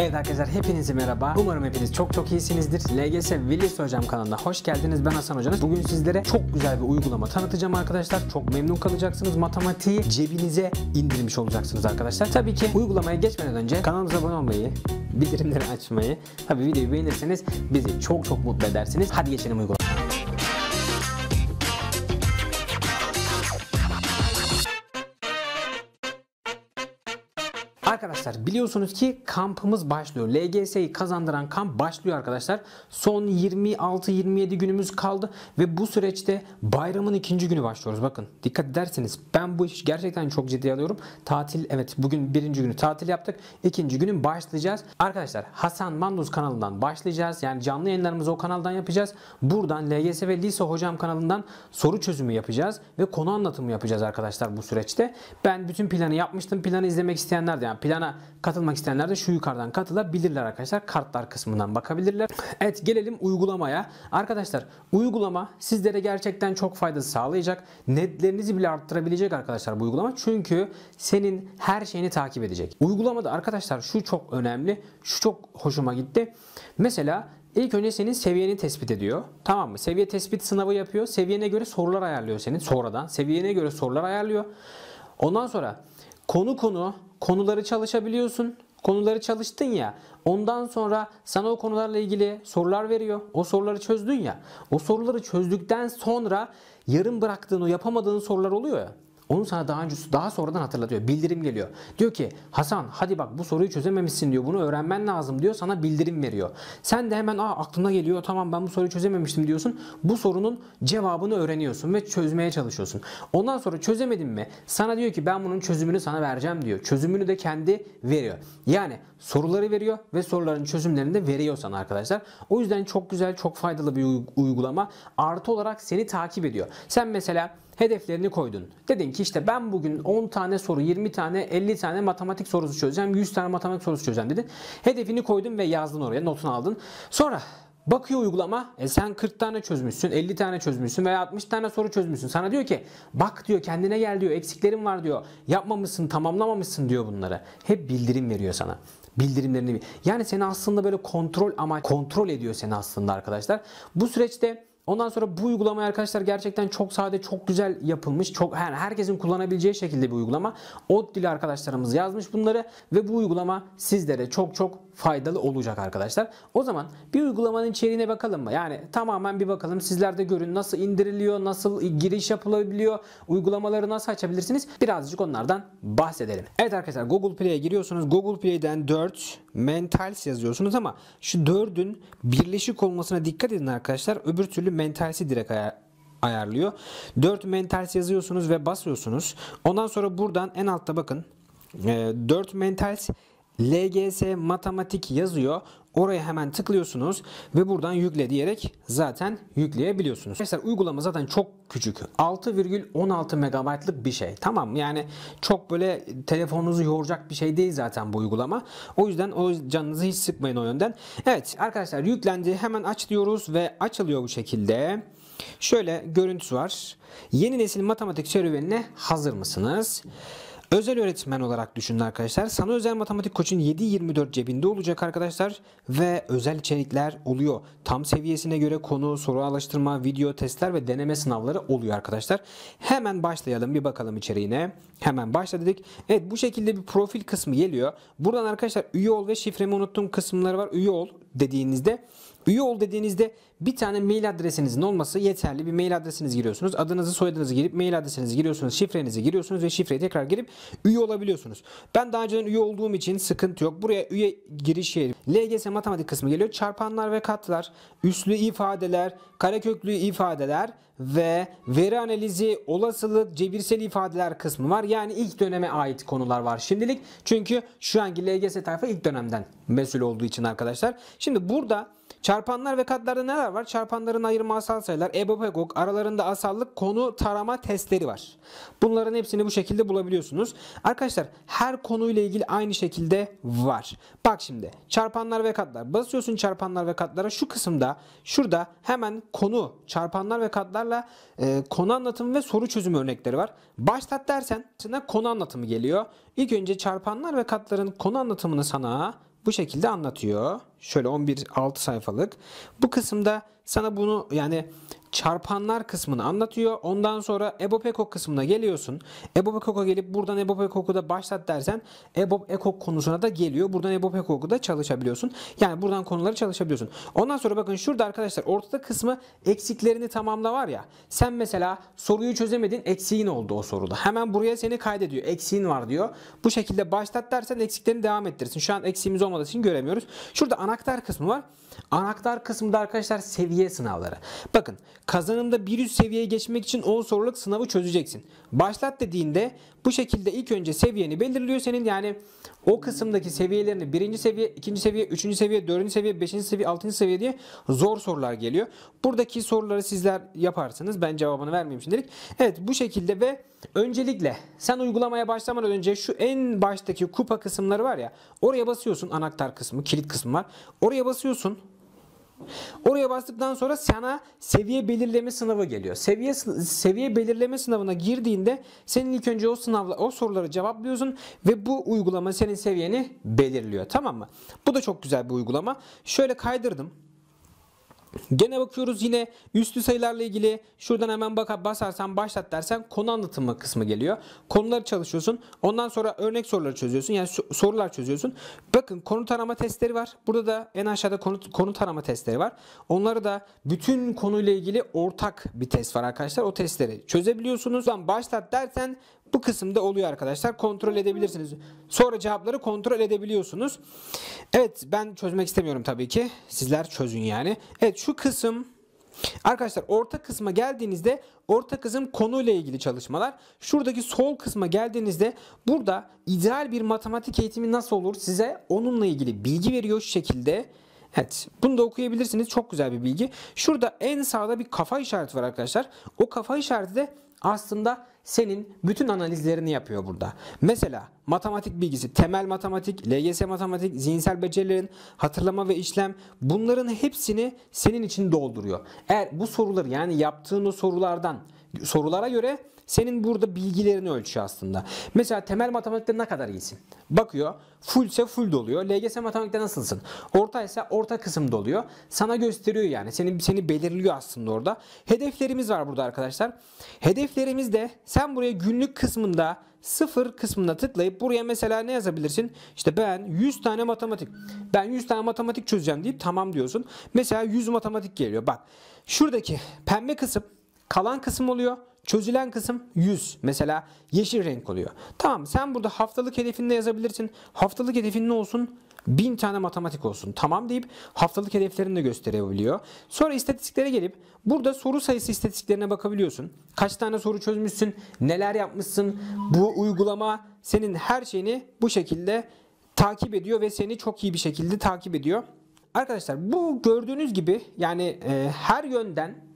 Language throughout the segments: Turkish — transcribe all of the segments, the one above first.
Evet arkadaşlar hepinize merhaba. Umarım hepiniz çok çok iyisinizdir. LGS Willis Hocam kanalına hoş geldiniz. Ben Hasan Hocanız. Bugün sizlere çok güzel bir uygulama tanıtacağım arkadaşlar. Çok memnun kalacaksınız. Matematiği cebinize indirmiş olacaksınız arkadaşlar. Tabii ki uygulamaya geçmeden önce kanalımıza abone olmayı, bildirimleri açmayı, tabii videoyu beğenirseniz bizi çok çok mutlu edersiniz. Hadi geçelim uygulamaya. Arkadaşlar biliyorsunuz ki kampımız başlıyor. LGS'yi kazandıran kamp başlıyor arkadaşlar. Son 26-27 günümüz kaldı ve bu süreçte bayramın ikinci günü başlıyoruz. Bakın dikkat ederseniz ben bu iş gerçekten çok ciddi alıyorum. Tatil evet bugün birinci günü tatil yaptık. İkinci günün başlayacağız. Arkadaşlar Hasan Manduz kanalından başlayacağız. Yani canlı yayınlarımızı o kanaldan yapacağız. Buradan LGS ve Lise Hocam kanalından soru çözümü yapacağız ve konu anlatımı yapacağız arkadaşlar bu süreçte. Ben bütün planı yapmıştım. Planı izlemek isteyenler de yani plana katılmak isteyenler de şu yukarıdan katılabilirler arkadaşlar. Kartlar kısmından bakabilirler. Evet gelelim uygulamaya. Arkadaşlar uygulama sizlere gerçekten çok fayda sağlayacak. Netlerinizi bile arttırabilecek arkadaşlar bu uygulama. Çünkü senin her şeyini takip edecek. Uygulamada arkadaşlar şu çok önemli. Şu çok hoşuma gitti. Mesela İlk önce senin seviyeni tespit ediyor. Tamam mı? Seviye tespit sınavı yapıyor. Seviyene göre sorular ayarlıyor senin sonradan. Seviyene göre sorular ayarlıyor. Ondan sonra konu konu konuları çalışabiliyorsun. Konuları çalıştın ya. Ondan sonra sana o konularla ilgili sorular veriyor. O soruları çözdün ya. O soruları çözdükten sonra yarım bıraktığın o yapamadığın sorular oluyor ya. Onu sana daha önce daha sonradan hatırlatıyor. Bildirim geliyor. Diyor ki Hasan hadi bak bu soruyu çözememişsin diyor. Bunu öğrenmen lazım diyor. Sana bildirim veriyor. Sen de hemen aa aklına geliyor. Tamam ben bu soruyu çözememiştim diyorsun. Bu sorunun cevabını öğreniyorsun ve çözmeye çalışıyorsun. Ondan sonra çözemedin mi? Sana diyor ki ben bunun çözümünü sana vereceğim diyor. Çözümünü de kendi veriyor. Yani soruları veriyor ve soruların çözümlerini de veriyor sana arkadaşlar. O yüzden çok güzel, çok faydalı bir uygulama. Artı olarak seni takip ediyor. Sen mesela hedeflerini koydun. Dedin ki işte ben bugün 10 tane soru, 20 tane, 50 tane matematik sorusu çözeceğim, 100 tane matematik sorusu çözeceğim dedin. Hedefini koydun ve yazdın oraya, notunu aldın. Sonra Bakıyor uygulama e sen 40 tane çözmüşsün 50 tane çözmüşsün veya 60 tane soru çözmüşsün. Sana diyor ki bak diyor kendine gel diyor eksiklerin var diyor yapmamışsın tamamlamamışsın diyor bunları. Hep bildirim veriyor sana bildirimlerini. Yani seni aslında böyle kontrol ama kontrol ediyor seni aslında arkadaşlar. Bu süreçte Ondan sonra bu uygulama arkadaşlar gerçekten çok sade, çok güzel yapılmış. Çok yani herkesin kullanabileceği şekilde bir uygulama. Ot dili arkadaşlarımız yazmış bunları ve bu uygulama sizlere çok çok faydalı olacak arkadaşlar. O zaman bir uygulamanın içeriğine bakalım mı? Yani tamamen bir bakalım. Sizler de görün nasıl indiriliyor, nasıl giriş yapılabiliyor, uygulamaları nasıl açabilirsiniz? Birazcık onlardan bahsedelim. Evet arkadaşlar Google Play'e giriyorsunuz. Google Play'den 4 Mentals yazıyorsunuz ama şu 4'ün birleşik olmasına dikkat edin arkadaşlar. Öbür türlü Mentals'i direkt ayarlıyor. 4 Mentals yazıyorsunuz ve basıyorsunuz. Ondan sonra buradan en altta bakın 4 ee, Mentals LGS matematik yazıyor. Oraya hemen tıklıyorsunuz ve buradan yükle diyerek zaten yükleyebiliyorsunuz. Mesela uygulama zaten çok küçük. 6,16 megabaytlık bir şey. Tamam yani çok böyle telefonunuzu yoracak bir şey değil zaten bu uygulama. O yüzden o canınızı hiç sıkmayın o yönden. Evet arkadaşlar yüklendi. Hemen aç diyoruz ve açılıyor bu şekilde. Şöyle görüntüsü var. Yeni nesil matematik serüvenine hazır mısınız? Özel öğretmen olarak düşünün arkadaşlar. Sana özel matematik koçun 7-24 cebinde olacak arkadaşlar ve özel içerikler oluyor. Tam seviyesine göre konu, soru alıştırma, video, testler ve deneme sınavları oluyor arkadaşlar. Hemen başlayalım bir bakalım içeriğine. Hemen başla dedik. Evet bu şekilde bir profil kısmı geliyor. Buradan arkadaşlar üye ol ve şifremi unuttum kısımları var. Üye ol dediğinizde Üye ol dediğinizde bir tane mail adresinizin olması yeterli. Bir mail adresiniz giriyorsunuz. Adınızı soyadınızı girip mail adresinizi giriyorsunuz. Şifrenizi giriyorsunuz ve şifreyi tekrar girip üye olabiliyorsunuz. Ben daha önceden üye olduğum için sıkıntı yok. Buraya üye giriş yeri. LGS matematik kısmı geliyor. Çarpanlar ve katlar, üslü ifadeler, kareköklü ifadeler ve veri analizi, olasılık, cebirsel ifadeler kısmı var. Yani ilk döneme ait konular var şimdilik. Çünkü şu anki LGS tarafı ilk dönemden mesul olduğu için arkadaşlar. Şimdi burada Çarpanlar ve katlarda neler var? Çarpanların ayırma asal sayılar, ebopegok, aralarında asallık, konu tarama testleri var. Bunların hepsini bu şekilde bulabiliyorsunuz. Arkadaşlar her konuyla ilgili aynı şekilde var. Bak şimdi çarpanlar ve katlar. Basıyorsun çarpanlar ve katlara şu kısımda şurada hemen konu çarpanlar ve katlarla e, konu anlatımı ve soru çözümü örnekleri var. Başlat dersen içinden konu anlatımı geliyor. İlk önce çarpanlar ve katların konu anlatımını sana bu şekilde anlatıyor. Şöyle 11 6 sayfalık. Bu kısımda sana bunu yani çarpanlar kısmını anlatıyor. Ondan sonra Ebopekok kısmına geliyorsun. Ebopekok'a gelip buradan Ebopekok'u da başlat dersen Ebopekok konusuna da geliyor. Buradan Ebopekok'u da çalışabiliyorsun. Yani buradan konuları çalışabiliyorsun. Ondan sonra bakın şurada arkadaşlar ortada kısmı eksiklerini tamamla var ya. Sen mesela soruyu çözemedin eksiğin oldu o soruda. Hemen buraya seni kaydediyor. Eksiğin var diyor. Bu şekilde başlat dersen eksiklerini devam ettirsin. Şu an eksiğimiz olmadığı için göremiyoruz. Şurada anahtar kısmı var. Anahtar kısmı da arkadaşlar seviye sınavları. Bakın kazanımda bir üst seviyeye geçmek için 10 soruluk sınavı çözeceksin. Başlat dediğinde bu şekilde ilk önce seviyeni belirliyor senin yani o kısımdaki seviyelerini birinci seviye, ikinci seviye, üçüncü seviye, dördüncü seviye, beşinci seviye, altıncı seviye diye zor sorular geliyor. Buradaki soruları sizler yaparsınız. Ben cevabını vermeyeyim şimdilik. Evet bu şekilde ve öncelikle sen uygulamaya başlamadan önce şu en baştaki kupa kısımları var ya oraya basıyorsun anahtar kısmı, kilit kısmı var. Oraya basıyorsun. Oraya bastıktan sonra sana seviye belirleme sınavı geliyor. Seviye seviye belirleme sınavına girdiğinde senin ilk önce o sınavla o soruları cevaplıyorsun ve bu uygulama senin seviyeni belirliyor. Tamam mı? Bu da çok güzel bir uygulama. Şöyle kaydırdım. Gene bakıyoruz yine üstü sayılarla ilgili şuradan hemen baka basarsan başlat dersen konu anlatımı kısmı geliyor. Konuları çalışıyorsun. Ondan sonra örnek soruları çözüyorsun. Yani sorular çözüyorsun. Bakın konu tarama testleri var. Burada da en aşağıda konu, konu tarama testleri var. Onları da bütün konuyla ilgili ortak bir test var arkadaşlar. O testleri çözebiliyorsunuz. başlat dersen bu kısımda oluyor arkadaşlar. Kontrol edebilirsiniz. Sonra cevapları kontrol edebiliyorsunuz. Evet ben çözmek istemiyorum tabii ki. Sizler çözün yani. Evet şu kısım Arkadaşlar orta kısma geldiğinizde orta kısım konuyla ilgili çalışmalar. Şuradaki sol kısma geldiğinizde burada ideal bir matematik eğitimi nasıl olur size onunla ilgili bilgi veriyor şu şekilde. Evet bunu da okuyabilirsiniz çok güzel bir bilgi. Şurada en sağda bir kafa işareti var arkadaşlar. O kafa işareti de aslında senin bütün analizlerini yapıyor burada. Mesela matematik bilgisi, temel matematik, LGS matematik, zihinsel becerilerin, hatırlama ve işlem bunların hepsini senin için dolduruyor. Eğer bu soruları yani yaptığın sorulardan sorulara göre senin burada bilgilerini ölçüyor aslında. Mesela temel matematikte ne kadar iyisin? Bakıyor. Full ise full doluyor. LGS matematikte nasılsın? Orta ise orta kısım doluyor. Sana gösteriyor yani. Seni, seni belirliyor aslında orada. Hedeflerimiz var burada arkadaşlar. Hedeflerimiz de sen buraya günlük kısmında sıfır kısmına tıklayıp buraya mesela ne yazabilirsin? İşte ben 100 tane matematik. Ben 100 tane matematik çözeceğim deyip tamam diyorsun. Mesela 100 matematik geliyor. Bak şuradaki pembe kısım kalan kısım oluyor. Çözülen kısım 100 mesela yeşil renk oluyor. Tamam sen burada haftalık hedefini de yazabilirsin. Haftalık hedefin ne olsun? 1000 tane matematik olsun tamam deyip haftalık hedeflerini de gösterebiliyor. Sonra istatistiklere gelip burada soru sayısı istatistiklerine bakabiliyorsun. Kaç tane soru çözmüşsün, neler yapmışsın, bu uygulama senin her şeyini bu şekilde takip ediyor ve seni çok iyi bir şekilde takip ediyor. Arkadaşlar bu gördüğünüz gibi yani e, her yönden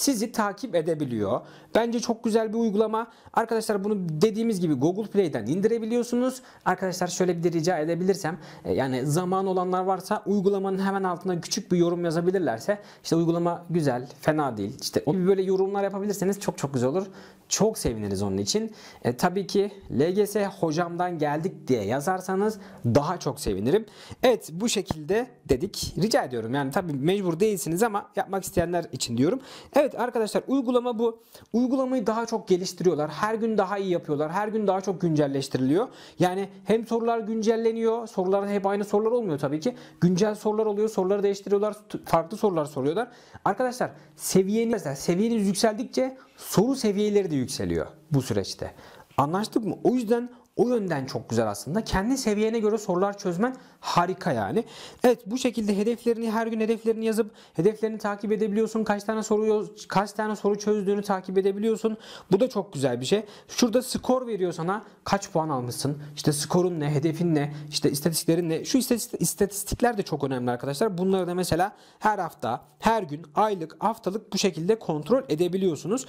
sizi takip edebiliyor. Bence çok güzel bir uygulama. Arkadaşlar bunu dediğimiz gibi Google Play'den indirebiliyorsunuz. Arkadaşlar şöyle bir de rica edebilirsem e, yani zaman olanlar varsa uygulamanın hemen altına küçük bir yorum yazabilirlerse işte uygulama güzel, fena değil. İşte böyle yorumlar yapabilirseniz çok çok güzel olur. Çok seviniriz onun için. E, tabii ki LGS hocamdan geldik diye yazarsanız daha çok sevinirim. Evet bu şekilde dedik. Rica ediyorum yani tabii mecbur değilsiniz ama yapmak isteyenler için diyorum. Evet arkadaşlar uygulama bu. Uygulamayı daha çok geliştiriyorlar. Her gün daha iyi yapıyorlar. Her gün daha çok güncelleştiriliyor. Yani hem sorular güncelleniyor. Sorular hep aynı sorular olmuyor tabii ki. Güncel sorular oluyor. Soruları değiştiriyorlar. Farklı sorular soruyorlar. Arkadaşlar seviyeniz, seviyeniz yükseldikçe soru seviyeleri de yükseliyor bu süreçte. Anlaştık mı? O yüzden o yönden çok güzel aslında. Kendi seviyene göre sorular çözmen harika yani. Evet bu şekilde hedeflerini her gün hedeflerini yazıp hedeflerini takip edebiliyorsun. Kaç tane soru kaç tane soru çözdüğünü takip edebiliyorsun. Bu da çok güzel bir şey. Şurada skor veriyor sana. Kaç puan almışsın? İşte skorun ne? Hedefin ne? İşte istatistiklerin ne? Şu istatistikler de çok önemli arkadaşlar. Bunları da mesela her hafta, her gün, aylık, haftalık bu şekilde kontrol edebiliyorsunuz.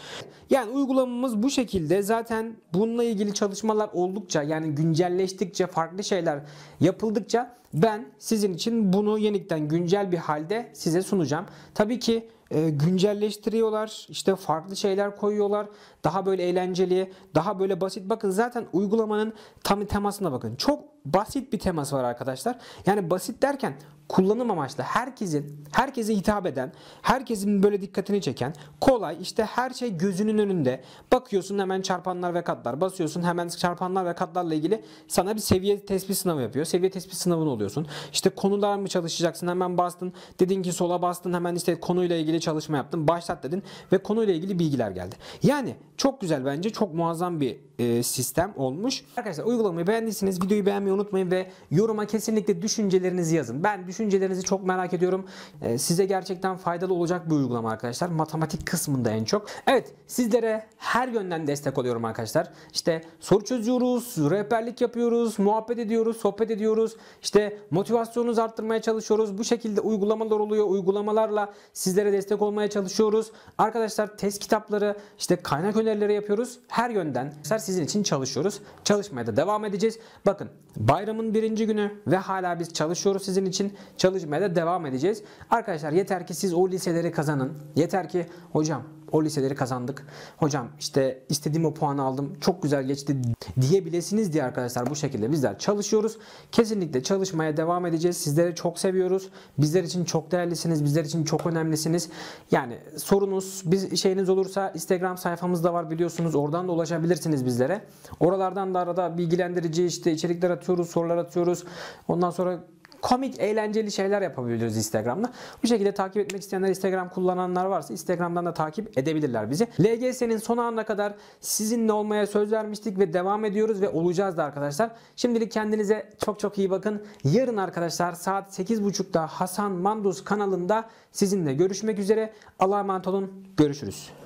Yani uygulamamız bu şekilde. Zaten bununla ilgili çalışmalar oldukça yapıldıkça yani güncelleştikçe farklı şeyler yapıldıkça ben sizin için bunu yenikten güncel bir halde size sunacağım. Tabii ki e, güncelleştiriyorlar. işte farklı şeyler koyuyorlar. Daha böyle eğlenceli, daha böyle basit. Bakın zaten uygulamanın tam temasına bakın. Çok basit bir temas var arkadaşlar. Yani basit derken kullanım amaçlı herkesin, herkese hitap eden, herkesin böyle dikkatini çeken, kolay işte her şey gözünün önünde. Bakıyorsun hemen çarpanlar ve katlar, basıyorsun hemen çarpanlar ve katlarla ilgili sana bir seviye tespit sınavı yapıyor. Seviye tespit sınavını oluyorsun. İşte konular mı çalışacaksın hemen bastın. Dedin ki sola bastın hemen işte konuyla ilgili çalışma yaptın. Başlat dedin ve konuyla ilgili bilgiler geldi. Yani çok güzel bence çok muazzam bir e, sistem olmuş. Arkadaşlar uygulamayı beğendiyseniz videoyu beğenmeyi unutmayın ve yoruma kesinlikle düşüncelerinizi yazın. Ben düşün düşüncelerinizi çok merak ediyorum. E, size gerçekten faydalı olacak bu uygulama arkadaşlar. Matematik kısmında en çok. Evet sizlere her yönden destek oluyorum arkadaşlar. İşte soru çözüyoruz, rehberlik yapıyoruz, muhabbet ediyoruz, sohbet ediyoruz. İşte motivasyonunuzu arttırmaya çalışıyoruz. Bu şekilde uygulamalar oluyor. Uygulamalarla sizlere destek olmaya çalışıyoruz. Arkadaşlar test kitapları, işte kaynak önerileri yapıyoruz. Her yönden sizin için çalışıyoruz. Çalışmaya da devam edeceğiz. Bakın bayramın birinci günü ve hala biz çalışıyoruz sizin için çalışmaya da devam edeceğiz. Arkadaşlar yeter ki siz o liseleri kazanın. Yeter ki hocam o liseleri kazandık. Hocam işte istediğim o puanı aldım. Çok güzel geçti diyebilirsiniz diye arkadaşlar bu şekilde bizler çalışıyoruz. Kesinlikle çalışmaya devam edeceğiz. Sizleri çok seviyoruz. Bizler için çok değerlisiniz. Bizler için çok önemlisiniz. Yani sorunuz, biz şeyiniz olursa Instagram sayfamız da var biliyorsunuz. Oradan da ulaşabilirsiniz bizlere. Oralardan da arada bilgilendirici işte içerikler atıyoruz, sorular atıyoruz. Ondan sonra komik, eğlenceli şeyler yapabiliyoruz Instagram'da. Bu şekilde takip etmek isteyenler, Instagram kullananlar varsa Instagram'dan da takip edebilirler bizi. LGS'nin son anına kadar sizinle olmaya söz vermiştik ve devam ediyoruz ve olacağız da arkadaşlar. Şimdilik kendinize çok çok iyi bakın. Yarın arkadaşlar saat 8.30'da Hasan Manduz kanalında sizinle görüşmek üzere. Allah'a emanet olun. Görüşürüz.